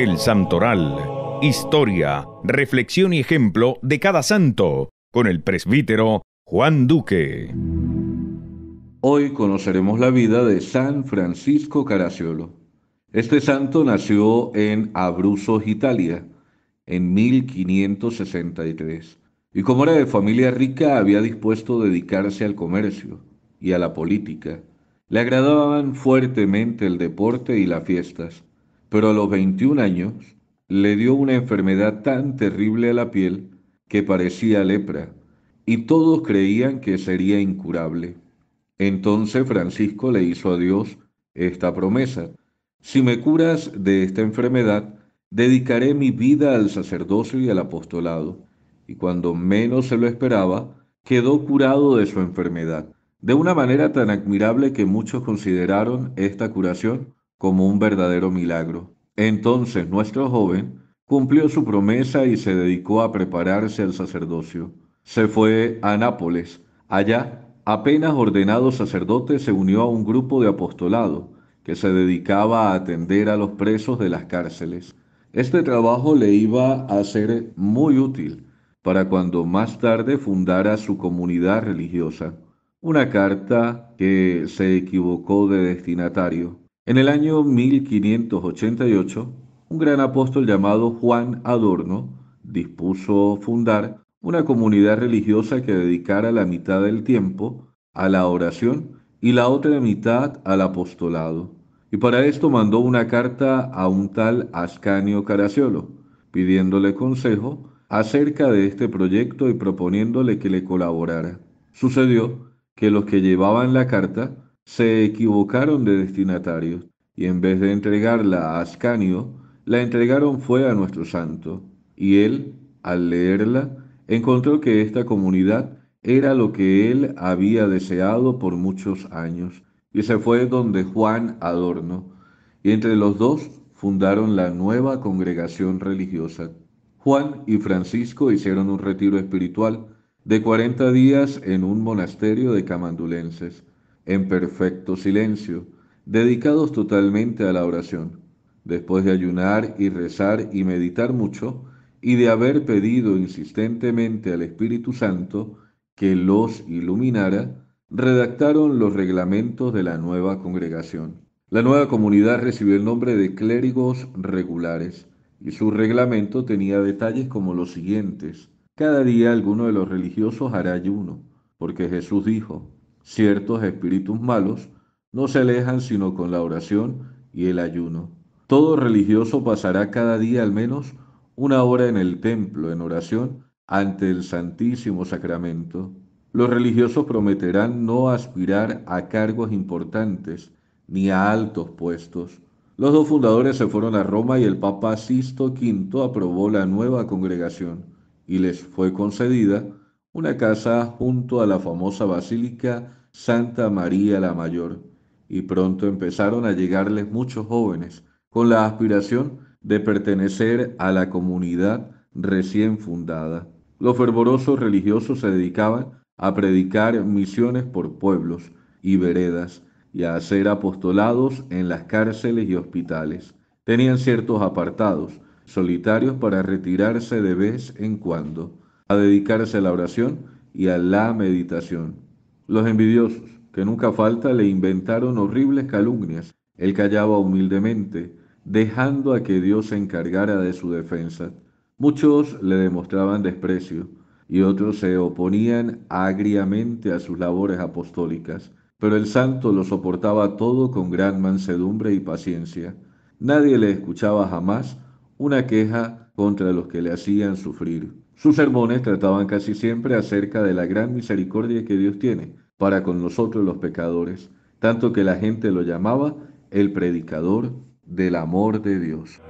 El Santoral. Historia, reflexión y ejemplo de cada santo, con el presbítero Juan Duque. Hoy conoceremos la vida de San Francisco Caracciolo. Este santo nació en Abruzzo, Italia, en 1563, y como era de familia rica había dispuesto dedicarse al comercio y a la política. Le agradaban fuertemente el deporte y las fiestas pero a los 21 años le dio una enfermedad tan terrible a la piel que parecía lepra, y todos creían que sería incurable. Entonces Francisco le hizo a Dios esta promesa, si me curas de esta enfermedad, dedicaré mi vida al sacerdocio y al apostolado. Y cuando menos se lo esperaba, quedó curado de su enfermedad, de una manera tan admirable que muchos consideraron esta curación como un verdadero milagro. Entonces nuestro joven cumplió su promesa y se dedicó a prepararse al sacerdocio. Se fue a Nápoles. Allá, apenas ordenado sacerdote, se unió a un grupo de apostolado que se dedicaba a atender a los presos de las cárceles. Este trabajo le iba a ser muy útil para cuando más tarde fundara su comunidad religiosa. Una carta que se equivocó de destinatario en el año 1588, un gran apóstol llamado Juan Adorno dispuso fundar una comunidad religiosa que dedicara la mitad del tiempo a la oración y la otra mitad al apostolado. Y para esto mandó una carta a un tal Ascanio Caraciolo, pidiéndole consejo acerca de este proyecto y proponiéndole que le colaborara. Sucedió que los que llevaban la carta se equivocaron de destinatarios y en vez de entregarla a Ascanio, la entregaron fue a nuestro santo, y él, al leerla, encontró que esta comunidad era lo que él había deseado por muchos años, y se fue donde Juan Adorno, y entre los dos fundaron la nueva congregación religiosa. Juan y Francisco hicieron un retiro espiritual de cuarenta días en un monasterio de camandulenses en perfecto silencio, dedicados totalmente a la oración. Después de ayunar y rezar y meditar mucho, y de haber pedido insistentemente al Espíritu Santo que los iluminara, redactaron los reglamentos de la nueva congregación. La nueva comunidad recibió el nombre de clérigos regulares y su reglamento tenía detalles como los siguientes. Cada día alguno de los religiosos hará ayuno, porque Jesús dijo, ciertos espíritus malos no se alejan sino con la oración y el ayuno. Todo religioso pasará cada día al menos una hora en el templo en oración ante el Santísimo Sacramento. Los religiosos prometerán no aspirar a cargos importantes ni a altos puestos. Los dos fundadores se fueron a Roma y el Papa Sisto V aprobó la nueva congregación y les fue concedida una casa junto a la famosa basílica Santa María la Mayor, y pronto empezaron a llegarles muchos jóvenes con la aspiración de pertenecer a la comunidad recién fundada. Los fervorosos religiosos se dedicaban a predicar misiones por pueblos y veredas y a hacer apostolados en las cárceles y hospitales. Tenían ciertos apartados solitarios para retirarse de vez en cuando a dedicarse a la oración y a la meditación. Los envidiosos, que nunca falta, le inventaron horribles calumnias. Él callaba humildemente, dejando a que Dios se encargara de su defensa. Muchos le demostraban desprecio y otros se oponían agriamente a sus labores apostólicas, pero el santo lo soportaba todo con gran mansedumbre y paciencia. Nadie le escuchaba jamás una queja contra los que le hacían sufrir. Sus sermones trataban casi siempre acerca de la gran misericordia que Dios tiene para con nosotros los pecadores, tanto que la gente lo llamaba el predicador del amor de Dios.